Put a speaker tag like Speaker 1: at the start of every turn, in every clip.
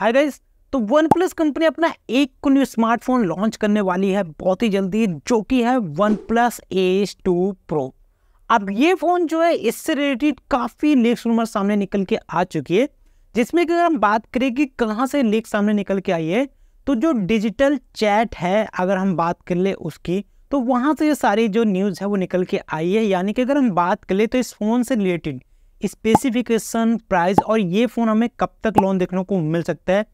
Speaker 1: हाय guys तो OnePlus company अपना एक न्यू स्मार्टफोन लॉन्च करने वाली है बहुत ही जल्दी जो कि है OnePlus Ace two pro अब ये फ़ोन जो है इससे रिलेटेड काफ़ी लेक्स रूमर सामने निकल के आ चुकी है जिसमें कि अगर हम बात करें कि कहाँ से लेक सामने निकल के आई है तो जो डिजिटल चैट है अगर हम बात कर ले उसकी तो वहाँ से ये सारी जो न्यूज़ है वो निकल के आई है यानी कि अगर हम बात कर ले तो इस फ़ोन से रिलेटेड स्पेसिफिकेशन प्राइस और ये फ़ोन हमें कब तक लोन देखने को मिल सकता है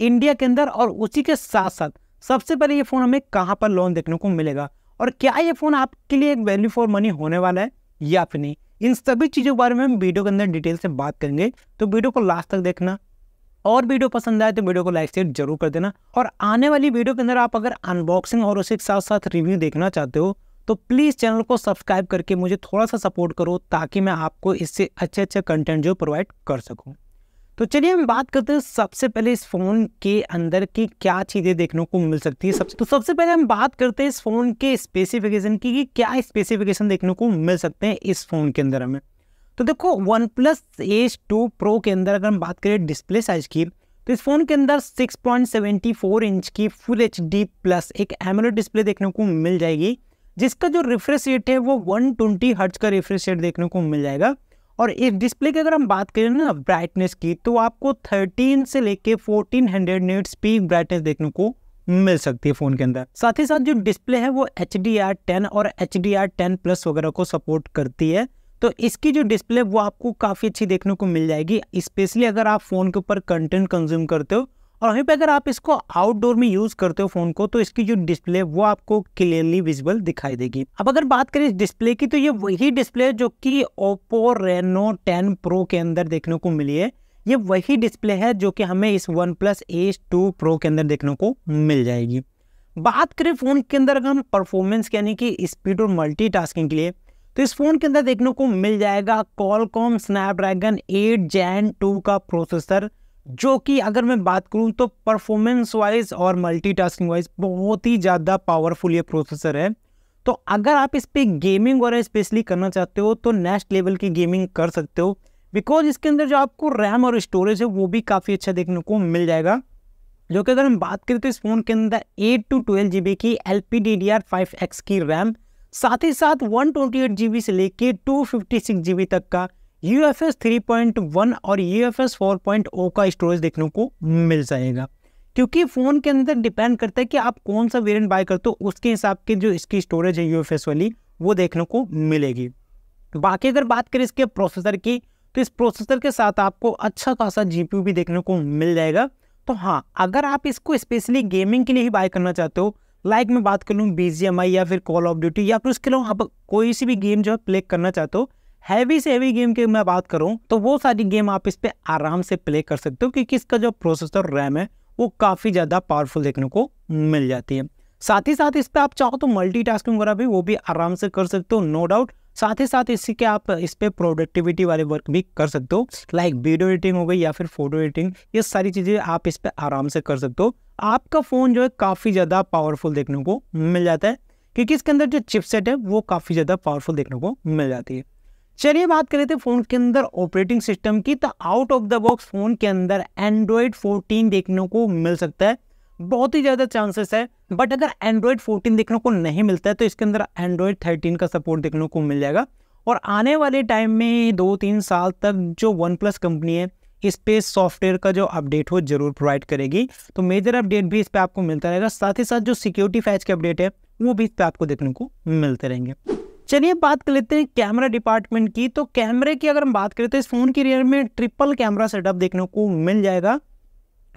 Speaker 1: इंडिया के अंदर और उसी के साथ साथ सबसे पहले ये फ़ोन हमें कहाँ पर लोन देखने को मिलेगा और क्या ये फ़ोन आपके लिए एक वैल्यू फॉर मनी होने वाला है या फिर नहीं इन सभी चीज़ों के बारे में हम वीडियो के अंदर डिटेल से बात करेंगे तो वीडियो को लास्ट तक देखना और वीडियो पसंद आए तो वीडियो को लाइक शेयर जरूर कर देना और आने वाली वीडियो के अंदर आप अगर अनबॉक्सिंग और उसके साथ साथ रिव्यू देखना चाहते हो तो प्लीज़ चैनल को सब्सक्राइब करके मुझे थोड़ा सा सपोर्ट करो ताकि मैं आपको इससे अच्छे अच्छे कंटेंट जो प्रोवाइड कर सकूँ तो चलिए हम बात करते हैं सबसे पहले इस फ़ोन के अंदर की क्या चीज़ें देखने को मिल सकती है सबसे तो सबसे पहले हम बात करते हैं इस फ़ोन के स्पेसिफिकेशन की कि क्या स्पेसिफिकेशन देखने को मिल सकते हैं इस फ़ोन के अंदर हमें तो देखो OnePlus H two pro के अंदर अगर हम बात करें डिस्प्ले साइज की तो इस फ़ोन के अंदर सिक्स इंच की फुल एच प्लस एक एमरोड डिस्प्ले देखने को मिल जाएगी जिसका जो रिफ्रेश रेट है वो 120 ट्वेंटी हर्ट्ज का रिफ्रेश रेट देखने को मिल जाएगा और इस डिस्प्ले की अगर हम बात करें ना ब्राइटनेस की तो आपको 13 से लेके 1400 हंड्रेड नेट्स पीक ब्राइटनेस देखने को मिल सकती है फ़ोन के अंदर साथ ही साथ जो डिस्प्ले है वो एच डी आर टेन और H D R ten plus वगैरह को सपोर्ट करती है तो इसकी जो डिस्प्ले वो आपको काफ़ी अच्छी देखने को मिल जाएगी स्पेशली अगर आप फ़ोन के ऊपर कंटेंट कंज्यूम करते हो और वहीं पर अगर आप इसको आउटडोर में यूज़ करते हो फ़ोन को तो इसकी जो डिस्प्ले वो आपको क्लियरली विजिबल दिखाई देगी अब अगर बात करें इस डिस्प्ले की तो ये वही डिस्प्ले जो कि ओप्पो रेनो टेन प्रो के अंदर देखने को मिली है ये वही डिस्प्ले है जो कि हमें इस OnePlus Ace two pro के अंदर देखने को मिल जाएगी बात करें फ़ोन के अंदर अगर हम परफॉर्मेंस यानी कि स्पीड और मल्टीटास्किंग के लिए तो इस फ़ोन के अंदर देखने को मिल जाएगा Qualcomm Snapdragon eight gen two का प्रोसेसर जो कि अगर मैं बात करूँ तो परफॉर्मेंस वाइज और मल्टीटास्किंग वाइज बहुत ही ज़्यादा पावरफुल ये प्रोसेसर है तो अगर आप इस पर गेमिंग वगैरह स्पेशली करना चाहते हो तो नेक्स्ट लेवल की गेमिंग कर सकते हो बिकॉज इसके अंदर जो आपको रैम और स्टोरेज है वो भी काफ़ी अच्छा देखने को मिल जाएगा जो कि अगर हम बात करें तो इस फ़ोन के अंदर एट टू ट्वेल्व जी की L P D D R five X की रैम साथ ही साथ one twenty eight G B से लेके two fifty six G B तक का U F S three point one और U F S four point O का स्टोरेज देखने को मिल जाएगा क्योंकि फ़ोन के अंदर डिपेंड करता है कि आप कौन सा वेरिएंट बाय करते हो उसके हिसाब के जो इसकी स्टोरेज है यू वाली वो देखने को मिलेगी बाकी अगर बात करें इसके प्रोसेसर की तो इस प्रोसेसर के साथ आपको अच्छा खासा जी भी देखने को मिल जाएगा तो हाँ अगर आप इसको स्पेशली गेमिंग के लिए ही बाय करना चाहते हो लाइक मैं बात कर लूँ बी या फिर कॉल ऑफ ड्यूटी या फिर उसके अलावा आप कोई सी भी गेम जो है प्ले करना चाहते हो हैवी से हैवी गेम की मैं बात करूँ तो वो सारी गेम आप इस पर आराम से प्ले कर सकते हो क्योंकि इसका जो प्रोसेसर रैम है वो काफ़ी ज़्यादा पावरफुल देखने को मिल जाती है साथ ही साथ इस पर आप चाहो तो मल्टी वगैरह भी वो भी आराम से कर सकते हो नो डाउट साथ ही साथ इसी के आप इस पर प्रोडक्टिविटी वाले वर्क भी कर सकते हो लाइक वीडियो एडिटिंग हो गई या फिर फोटो एडिटिंग ये सारी चीज़ें आप इस पर आराम से कर सकते हो आपका फ़ोन जो है काफ़ी ज़्यादा पावरफुल देखने को मिल जाता है क्योंकि इसके अंदर जो चिपसेट है वो काफ़ी ज़्यादा पावरफुल देखने को मिल जाती है चलिए बात करें थे फ़ोन के अंदर ऑपरेटिंग सिस्टम की तो out of the box phone के अंदर एंड्रॉयड 14 देखने को मिल सकता है बहुत ही ज़्यादा चांसेस है बट अगर एंड्रॉयड 14 देखने को नहीं मिलता है तो इसके अंदर एंड्रॉयड 13 का सपोर्ट देखने को मिल जाएगा और आने वाले टाइम में दो तीन साल तक जो वन प्लस कंपनी है इस पे सॉफ्टवेयर का जो अपडेट हो जरूर प्रोवाइड करेगी तो मेजर अपडेट भी इस पर आपको मिलता रहेगा साथ ही साथ जो सिक्योरिटी फैच के अपडेट है वो भी इस पर आपको देखने को मिलते रहेंगे चलिए बात कर लेते हैं कैमरा डिपार्टमेंट की तो कैमरे की अगर हम बात करें तो इस फ़ोन की रियर में ट्रिपल कैमरा सेटअप देखने को मिल जाएगा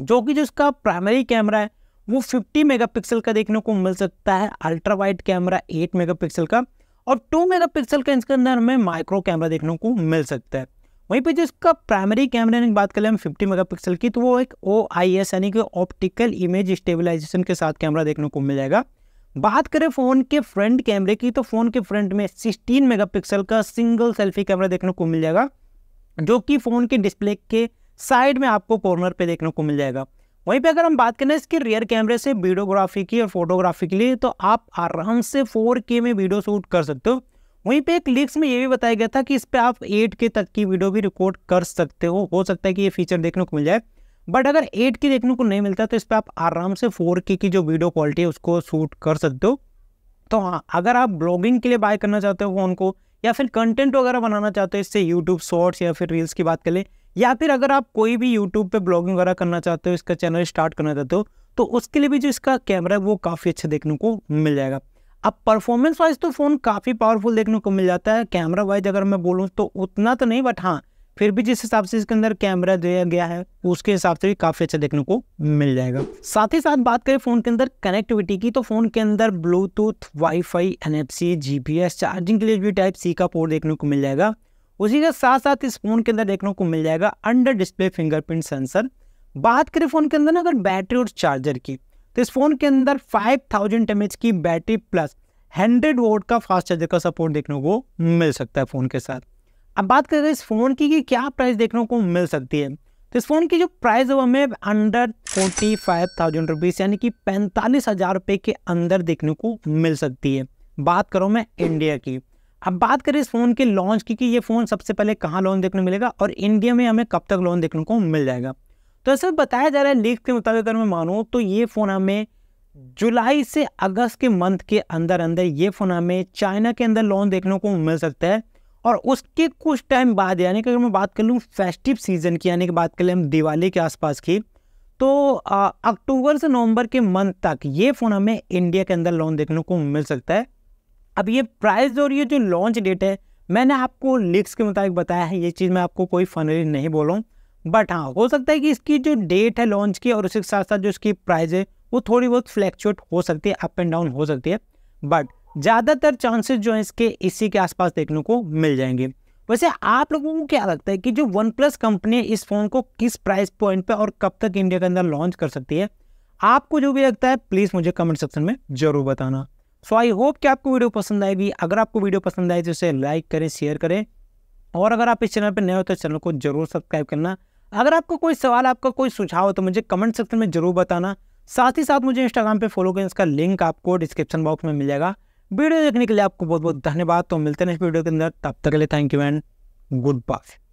Speaker 1: जो कि जो इसका प्राइमरी कैमरा है वो 50 मेगापिक्सल का देखने को मिल सकता है अल्ट्रा वाइड कैमरा 8 मेगापिक्सल का और 2 मेगापिक्सल का इसके अंदर हमें माइक्रो कैमरा देखने को मिल सकता है वहीं पर जो इसका प्राइमरी कैमरा की बात करें हम फिफ्टी मेगा की तो वो एक ओ आई एस यानी कि ऑप्टिकल इमेज स्टेबलाइजेशन के साथ कैमरा देखने को मिल जाएगा बात करें फ़ोन के फ्रंट कैमरे की तो फ़ोन के फ्रंट में 16 मेगापिक्सल का सिंगल सेल्फी कैमरा देखने को मिल जाएगा जो कि फ़ोन के डिस्प्ले के साइड में आपको कॉर्नर पे देखने को मिल जाएगा वहीं पे अगर हम बात करें इसके रियर कैमरे से वीडियोग्राफी की और फोटोग्राफी के लिए तो आप आराम से 4K में वीडियो शूट कर सकते हो वहीं पे एक लीक्स में ये भी बताया गया था कि इस पर आप 8K तक की वीडियो भी रिकॉर्ड कर सकते हो हो सकता है कि ये फीचर देखने को मिल जाए बट अगर एट के देखने को नहीं मिलता तो इस पर आप आराम से फोर के की जो वीडियो क्वालिटी है उसको शूट कर सकते हो तो हाँ अगर आप ब्लॉगिंग के लिए बाय करना चाहते हो फ़ोन को या फिर कंटेंट वगैरह बनाना चाहते हो इससे यूट्यूब शॉर्ट्स या फिर रील्स की बात कर या फिर अगर आप कोई भी यूट्यूब पर ब्लॉगिंग वगैरह करना चाहते हो इसका चैनल स्टार्ट करना चाहते हो तो उसके लिए भी जो इसका कैमरा है वो काफ़ी अच्छा देखने को मिल जाएगा अब परफॉर्मेंस वाइज तो फ़ोन काफ़ी पावरफुल देखने को मिल जाता है कैमरा वाइज अगर मैं बोलूँ तो उतना तो नहीं बट हाँ फिर भी जिस हिसाब से इसके अंदर कैमरा दिया गया है उसके हिसाब से भी काफ़ी अच्छा देखने को मिल जाएगा साथ ही साथ बात करें फ़ोन के अंदर कनेक्टिविटी की तो फ़ोन के अंदर Bluetooth WiFi NFC GPS charging के लिए भी टाइप सी का पोर्ट देखने को मिल जाएगा उसी के साथ साथ इस फ़ोन के अंदर देखने को मिल जाएगा अंडर डिस्प्ले फिंगरप्रिंट सेंसर बात करें फ़ोन के अंदर ना अगर बैटरी और चार्जर की तो इस फ़ोन के अंदर फाइव थाउजेंड एम की बैटरी प्लस हंड्रेड वोट का फास्ट चार्जर का सपोर्ट देखने को मिल सकता है फ़ोन के साथ अब बात करें इस फ़ोन की कि क्या प्राइस देखने को मिल सकती है तो इस फ़ोन की जो प्राइस है वो हमें under forty five thousand rupees यानी कि पैंतालीस हज़ार रुपये के अंदर देखने को मिल सकती है बात करूँ मैं इंडिया की अब बात करें इस फ़ोन के लॉन्च की कि ये फ़ोन सबसे पहले कहाँ लोन देखने को मिलेगा और इंडिया में हमें कब तक लोन देखने को मिल जाएगा तो ऐसा बताया जा रहा है लीक के मुताबिक अगर मैं मानूँ तो ये फ़ोन हमें जुलाई से अगस्त के मंथ के अंदर अंदर ये फ़ोन हमें चाइना के अंदर लोन देखने को मिल सकता है और उसके कुछ टाइम बाद यानी कि अगर मैं बात कर लूँ फेस्टिव सीज़न की यानी कि बात कर लें दिवाली के आसपास की तो अक्टूबर से नवंबर के मंथ तक ये फ़ोन हमें इंडिया के अंदर लॉन्च देखने को मिल सकता है अब ये प्राइस और ये जो लॉन्च डेट है मैंने आपको लिक्स के मुताबिक बताया है ये चीज़ मैं आपको कोई फनली नहीं बोल रहा हूँ बट हाँ हो सकता है कि इसकी जो डेट है लॉन्च की और उसके साथ साथ जो इसकी प्राइस है वो थोड़ी बहुत फ्लैक्चुएट हो सकती है अप एंड डाउन हो सकती है बट ज़्यादातर चांसेस जो है इसके इसी के आसपास देखने को मिल जाएंगे वैसे आप लोगों को क्या लगता है कि जो वन प्लस कंपनी इस फ़ोन को किस प्राइस पॉइंट पे और कब तक इंडिया के अंदर लॉन्च कर सकती है आपको जो भी लगता है प्लीज़ मुझे कमेंट सेक्शन में ज़रूर बताना सो आई होप कि आपको वीडियो पसंद आएगी अगर आपको वीडियो पसंद आए तो उसे लाइक करें शेयर करें और अगर आप इस चैनल पर नए हो तो चैनल को जरूर सब्सक्राइब करना अगर आपको कोई सवाल आपका कोई सुझाव हो तो मुझे कमेंट सेक्शन में ज़रूर बताना साथ ही साथ मुझे इंस्टाग्राम पे फॉलो करें इसका लिंक आपको डिस्क्रिप्शन बॉक्स में मिल जाएगा वीडियो देखने के लिए आपको बहुत बहुत धन्यवाद तो मिलते हैं इस वीडियो के अंदर तब तक के लिए thank you and good bye